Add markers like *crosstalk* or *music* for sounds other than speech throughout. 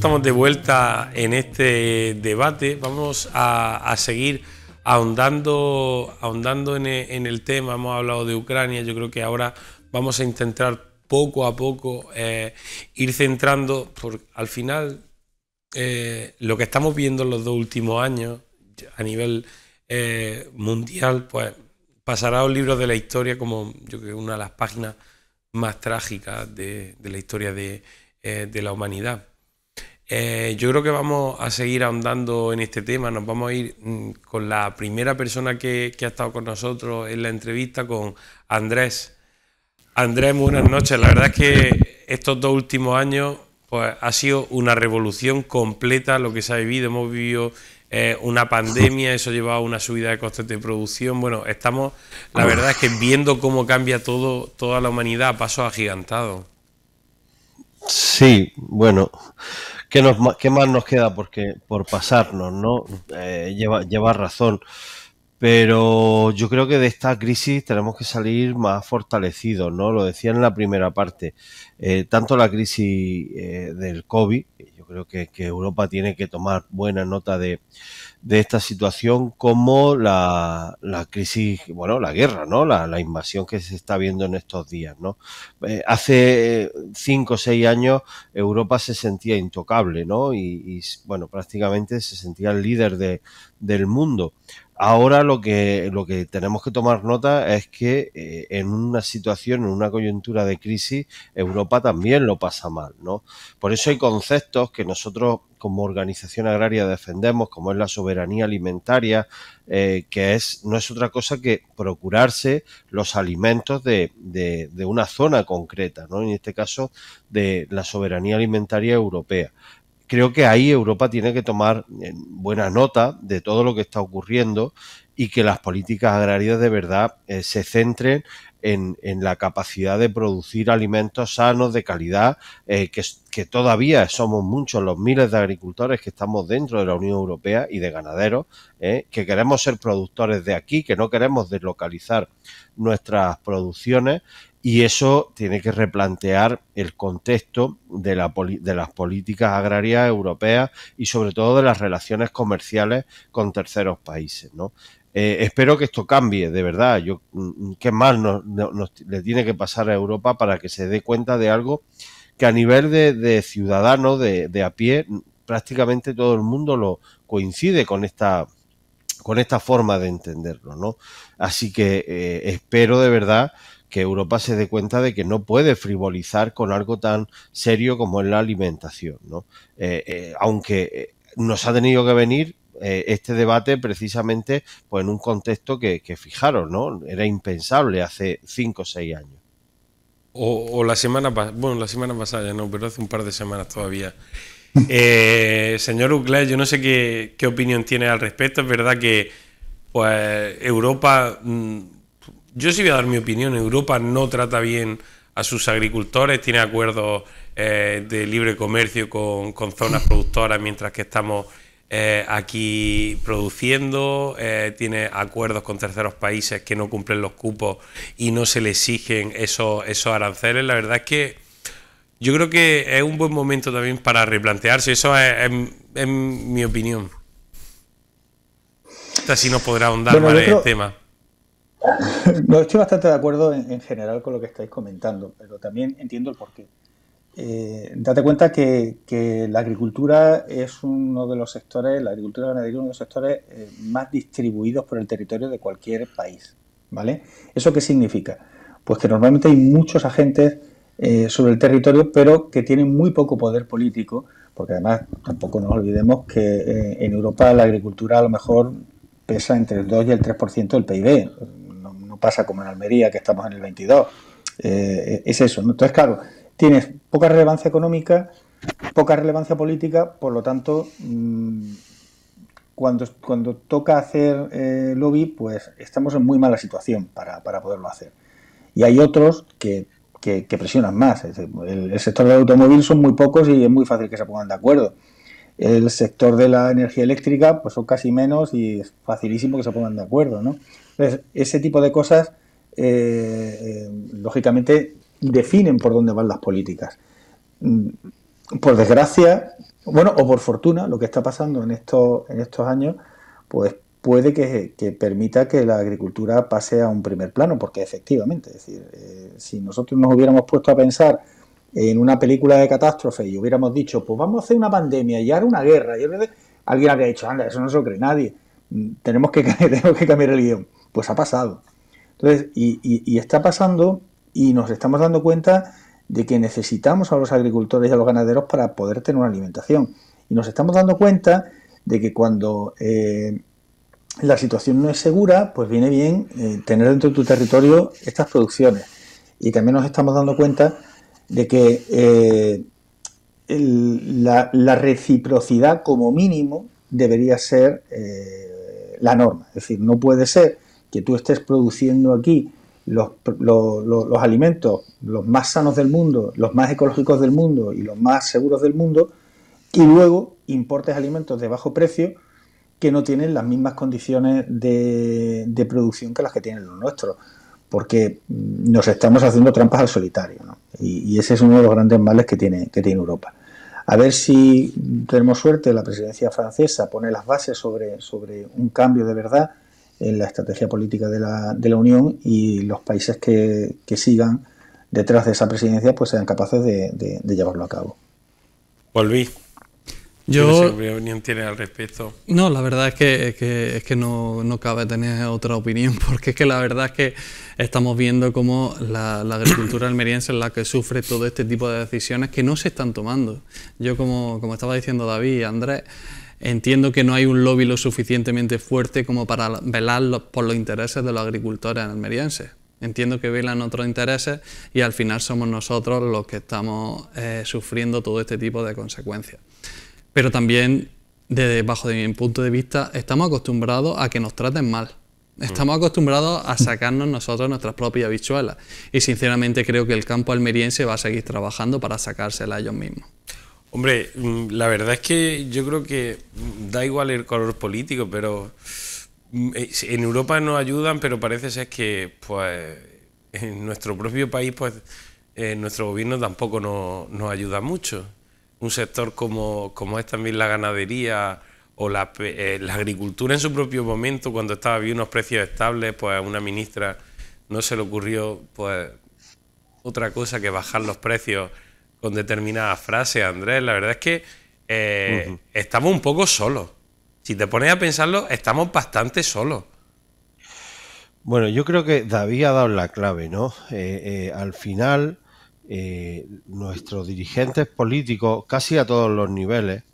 estamos de vuelta en este debate. Vamos a, seguir ahondando, ahondando en, el, tema. Hemos hablado de Ucrania. Yo creo que ahora vamos a intentar poco a poco eh, ir centrando, por al final eh, lo que estamos viendo en los dos últimos años a nivel eh, mundial, pues pasará a los libros de la historia como yo creo una de las páginas más trágicas de, la historia de la humanidad. Eh, yo creo que vamos a seguir ahondando en este tema. Nos vamos a ir mm, con la primera persona que, ha estado con nosotros en la entrevista, con Andrés. Andrés, buenas noches. La verdad es que estos dos últimos años pues, ha sido una revolución completa lo que se ha vivido. Hemos vivido eh, una pandemia, eso llevado a una subida de costes de producción. Bueno, estamos, la verdad es que viendo cómo cambia todo, toda la humanidad a paso agigantado Sí, bueno, ¿Qué, más nos queda porque, por pasarnos? ¿no? Eh, lleva, lleva razón. Pero yo creo que de esta crisis tenemos que salir más fortalecidos, ¿no? Lo decía en la primera parte. Eh, tanto la crisis eh, del COVID, creo que, Europa tiene que tomar buena nota de, esta situación como la, crisis, bueno, la guerra, ¿no? La, invasión que se está viendo en estos días, ¿no? Eh, hace cinco o seis años Europa se sentía intocable, ¿no? Y, bueno, prácticamente se sentía el líder de, del mundo. Ahora lo que, lo que tenemos que tomar nota es que eh, en una situación, en una coyuntura de crisis, Europa también lo pasa mal, ¿no? Por eso hay conceptos que nosotros como organización agraria defendemos, como es la soberanía alimentaria, eh, que no es otra cosa que procurarse los alimentos de, de una zona concreta, ¿no? En este caso de la soberanía alimentaria europea creo que ahí Europa tiene que tomar eh, buena nota de todo lo que está ocurriendo y que las políticas agrarias de verdad eh, se centren en, la capacidad de producir alimentos sanos, de calidad, eh, que, todavía somos muchos los miles de agricultores que estamos dentro de la Unión Europea y de ganaderos, eh, que queremos ser productores de aquí, que no queremos deslocalizar nuestras producciones y eso tiene que replantear el contexto de, de, las políticas agrarias europeas y sobre todo de las relaciones comerciales con terceros países. Eh, espero que esto cambie, de verdad. Yo, mm, mm, ¿Qué más le tiene que pasar a Europa para que se dé cuenta de algo que a nivel de, ciudadano, de, a pie, mm, prácticamente todo el mundo lo coincide con esta con esta forma de entenderlo, ¿no? Así que eh, espero de verdad que Europa se dé cuenta de que no puede frivolizar con algo tan serio como es la alimentación, eh, aunque nos ha tenido que venir eh, este debate precisamente pues, en un contexto que, que fijaros, ¿no? Era impensable hace cinco o seis años. O, la semana bueno, la semana pasada no, pero hace un par de semanas todavía. *laughs* Eh, señor Uclé, yo no sé qué, opinión tiene al respecto. Es verdad que pues, Europa, mm, yo sí voy a dar mi opinión, Europa no trata bien a sus agricultores, tiene acuerdos eh, de libre comercio con, con, zonas *laughs* productoras, mientras que estamos eh, aquí produciendo, eh, tiene acuerdos con terceros países que no cumplen los cupos y no se le exigen esos, aranceles. La verdad es que yo creo que es un buen momento también para replantearse, eso es, mi opinión. Así nos podrá ahondar más el tema. *laughs* No, estoy bastante de acuerdo en general con lo que estáis comentando, pero también entiendo el porqué. Eh, date cuenta que, la agricultura es uno de los sectores, la agricultura es uno de los sectores eh, más distribuidos por el territorio de cualquier país. ¿Vale? ¿Eso qué significa? Pues que normalmente hay muchos agentes eh, sobre el territorio, pero que tienen muy poco poder político, porque además tampoco nos olvidemos que en Europa la agricultura a lo mejor pesa entre el 2 y el 3% del PIB. No, pasa como en Almería, que estamos en el 22. es eso. ¿no? Entonces, claro, tienes poca relevancia económica, poca relevancia política, por lo tanto, mm, cuando, toca hacer eh, lobby, pues estamos en muy mala situación para, poderlo hacer. Y hay otros que, presionan más. El, sector del automóvil son muy pocos y es muy fácil que se pongan de acuerdo. El sector de la energía eléctrica, pues son casi menos y es facilísimo que se pongan de acuerdo, Entonces, ese tipo de cosas, eh, eh, lógicamente, definen por dónde van las políticas. Mm, por desgracia, bueno, o por fortuna, lo que está pasando en estos, en estos años, pues puede que, permita que la agricultura pase a un primer plano, porque efectivamente, es decir, eh, si nosotros nos hubiéramos puesto a pensar en una película de catástrofe y hubiéramos dicho, pues vamos a hacer una pandemia y ahora una guerra, y alguien habría dicho, anda, eso no se lo cree nadie, mm, tenemos que, *laughs* tenemos que cambiar el guión. Pues ha pasado. Entonces, y está pasando y nos estamos dando cuenta de que necesitamos a los agricultores y a los ganaderos para poder tener una alimentación. Y nos estamos dando cuenta de que cuando eh, la situación no es segura, pues viene bien eh, tener dentro de tu territorio estas producciones. Y también nos estamos dando cuenta de que eh, la, reciprocidad como mínimo debería ser la norma. Es decir, no puede ser que tú estés produciendo aquí los, los, alimentos, los más sanos del mundo, los más ecológicos del mundo y los más seguros del mundo, y luego importes alimentos de bajo precio que no tienen las mismas condiciones de, de producción que las que tienen los nuestros, porque nos estamos haciendo trampas al solitario, y, ese es uno de los grandes males que tiene, que tiene Europa. A ver si tenemos suerte, la presidencia francesa pone las bases sobre un cambio de verdad en la estrategia política de la, de la Unión y los países que, sigan detrás de esa presidencia pues sean capaces de, llevarlo a cabo. Volví. Yo, ¿Qué opinión tiene al respecto? No, la verdad es que, que, no, cabe tener otra opinión, *laughs* porque es que la verdad es que estamos viendo cómo la, agricultura almeriense es la que sufre todo este tipo de decisiones que no se están tomando. Yo, como, como estaba diciendo David y Andrés, Entiendo que no hay un lobby lo suficientemente fuerte como para velar por los intereses de los agricultores almerienses. Entiendo que velan otros intereses y al final somos nosotros los que estamos eh, sufriendo todo este tipo de consecuencias. Pero también, desde bajo de mi punto de vista, estamos acostumbrados a que nos traten mal. Estamos acostumbrados a sacarnos nosotros nuestras propias habichuelas y sinceramente creo que el campo almeriense va a seguir trabajando para sacársela ellos mismos. Hombre, mm, la verdad es que yo creo que da igual el color político, pero mm, eh, en Europa nos ayudan, pero parece ser que pues en nuestro propio país, pues nuestro gobierno tampoco nos, ayuda mucho. Un sector como, es también la ganadería o la, eh, la agricultura en su propio momento, cuando estaba había unos precios estables, pues a una ministra no se le ocurrió pues otra cosa que bajar los precios con determinadas frases, Andrés. La verdad es que eh, estamos un poco solos. Si te pones a pensarlo, estamos bastante solos. Bueno, yo creo que David ha dado la clave, ¿no? Eh, eh, al final, nuestros dirigentes políticos, casi a todos los niveles,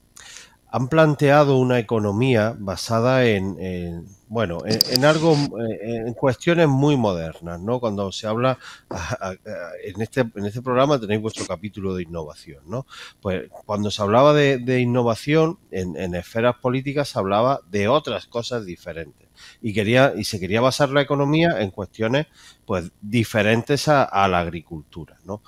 han planteado una economía basada en, bueno, en, algo, eh, en cuestiones muy modernas, ¿no? Cuando se habla en, este, en este programa tenéis vuestro capítulo de innovación, ¿no? Pues cuando se hablaba de, innovación en, esferas políticas se hablaba de otras cosas diferentes y quería y se quería basar la economía en cuestiones pues diferentes a, a la agricultura, ¿no?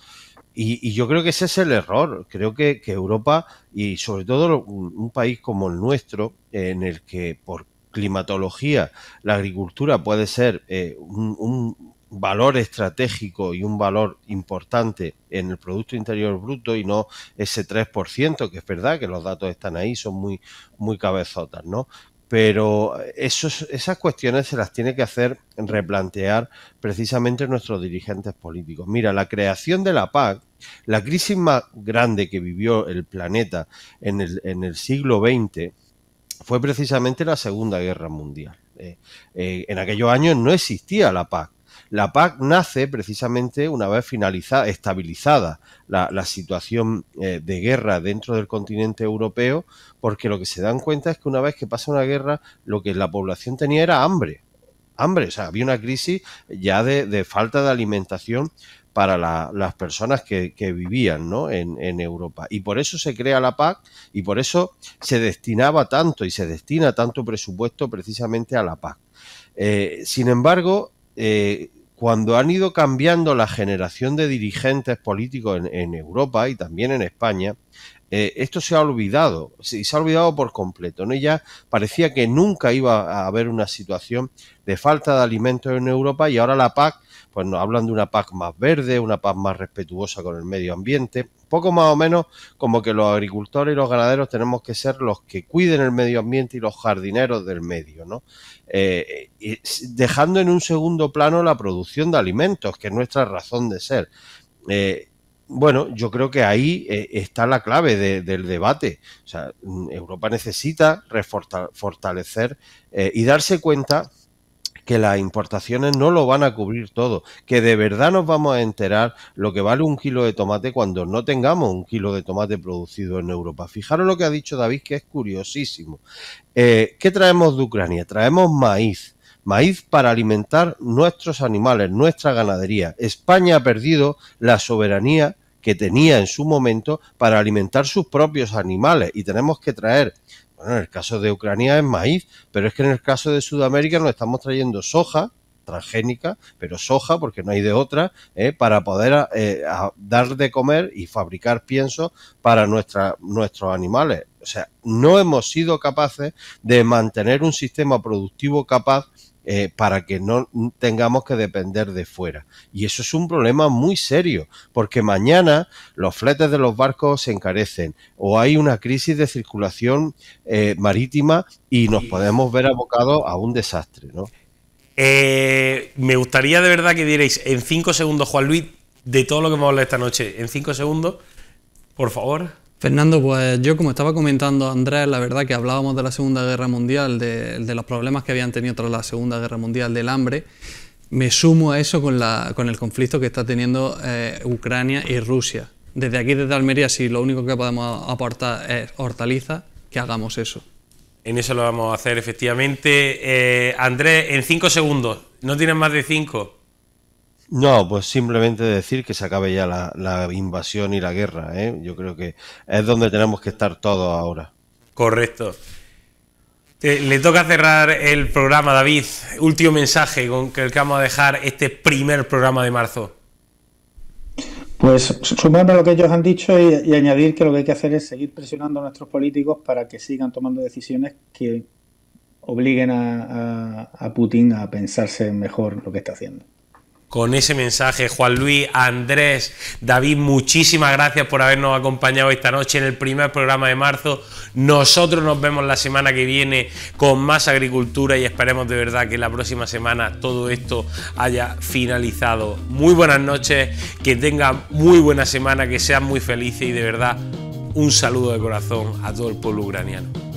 Y, yo creo que ese es el error. Creo que, Europa y sobre todo un, país como el nuestro, en el que por climatología la agricultura puede ser eh, un, valor estratégico y un valor importante en el Producto Interior Bruto y no ese 3%, que es verdad que los datos están ahí, son muy, muy cabezotas, ¿no? pero esas cuestiones se las tiene que hacer replantear precisamente nuestros dirigentes políticos. Mira, la creación de la PAC, la crisis más grande que vivió el planeta en el, siglo XX, fue precisamente la Segunda Guerra Mundial. Eh, eh, en aquellos años no existía la PAC. La PAC nace precisamente una vez finalizada, estabilizada la, situación eh, de guerra dentro del continente europeo, porque lo que se dan cuenta es que una vez que pasa una guerra, lo que la población tenía era hambre. Hambre, o sea, había una crisis ya de, falta de alimentación para las personas que, vivían en, Europa. Y por eso se crea la PAC y por eso se destinaba tanto y se destina tanto presupuesto precisamente a la PAC. Eh, sin embargo, eh, cuando han ido cambiando la generación de dirigentes políticos en, Europa y también en España, eh, esto se ha olvidado, y se ha olvidado por completo. ¿no? ya parecía que nunca iba a haber una situación de falta de alimentos en Europa y ahora la PAC, pues nos hablan de una PAC más verde, una PAC más respetuosa con el medio ambiente, poco más o menos como que los agricultores y los ganaderos tenemos que ser los que cuiden el medio ambiente y los jardineros del medio, ¿no? Eh, eh, dejando en un segundo plano la producción de alimentos, que es nuestra razón de ser bueno, yo creo que ahí eh, está la clave del debate. O sea, mm, Europa necesita fortalecer eh, y darse cuenta que las importaciones no lo van a cubrir todo, que de verdad nos vamos a enterar lo que vale un kilo de tomate cuando no tengamos un kilo de tomate producido en Europa. Fijaros lo que ha dicho David, que es curiosísimo. Eh, ¿Qué traemos de Ucrania? Traemos maíz maíz para alimentar nuestros animales, nuestra ganadería. España ha perdido la soberanía que tenía en su momento para alimentar sus propios animales y tenemos que traer, bueno, en el caso de Ucrania es maíz, pero es que en el caso de Sudamérica nos estamos trayendo soja, transgénica, pero soja, porque no hay de otra, eh, para poder eh, dar de comer y fabricar pienso para nuestra, nuestros animales. O sea, no hemos sido capaces de mantener un sistema productivo capaz eh, para que no tengamos que depender de fuera. Y eso es un problema muy serio, porque mañana los fletes de los barcos se encarecen o hay una crisis de circulación eh, marítima y nos podemos ver abocados a un desastre. ¿no? Eh, me gustaría de verdad que diréis, en cinco segundos, Juan Luis, de todo lo que hemos hablado esta noche, en cinco segundos, por favor. Fernando, pues yo como estaba comentando Andrés, la verdad que hablábamos de la Segunda Guerra Mundial, de, los problemas que habían tenido tras la Segunda Guerra Mundial del hambre, me sumo a eso con, el conflicto que está teniendo eh, Ucrania y Rusia. Desde aquí, desde Almería, si lo único que podemos aportar es hortaliza, que hagamos eso. En eso lo vamos a hacer, efectivamente. Eh, Andrés, en cinco segundos, no tienes más de cinco. No, pues simplemente decir que se acabe ya la, invasión y la guerra. ¿eh? Yo creo que es donde tenemos que estar todos ahora. Correcto. Eh, le toca cerrar el programa, David. Último mensaje con el que vamos a dejar este primer programa de marzo. Pues sumando lo que ellos han dicho y, añadir que lo que hay que hacer es seguir presionando a nuestros políticos para que sigan tomando decisiones que obliguen a Putin a pensarse mejor lo que está haciendo con ese mensaje. Juan Luis, Andrés, David, muchísimas gracias por habernos acompañado esta noche en el primer programa de marzo. Nosotros nos vemos la semana que viene con más agricultura y esperemos de verdad que la próxima semana todo esto haya finalizado. Muy buenas noches, que tengan muy buena semana, que sean muy felices y de verdad un saludo de corazón a todo el pueblo ucraniano.